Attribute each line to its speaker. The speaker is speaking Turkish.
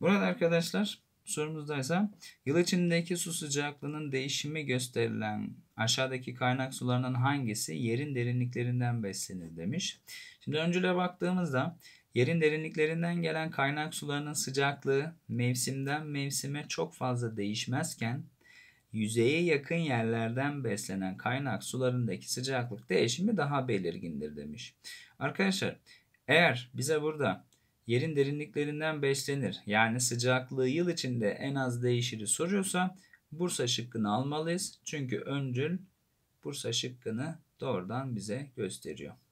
Speaker 1: Burada arkadaşlar sorumuzda ise yıl içindeki su sıcaklığının değişimi gösterilen aşağıdaki kaynak sularının hangisi yerin derinliklerinden beslenir demiş. Şimdi öncüle baktığımızda yerin derinliklerinden gelen kaynak sularının sıcaklığı mevsimden mevsime çok fazla değişmezken yüzeye yakın yerlerden beslenen kaynak sularındaki sıcaklık değişimi daha belirgindir demiş. Arkadaşlar eğer bize burada yerin derinliklerinden beslenir yani sıcaklığı yıl içinde en az değişiri soruyorsa Bursa şıkkını almalıyız. Çünkü öncül Bursa şıkkını doğrudan bize gösteriyor.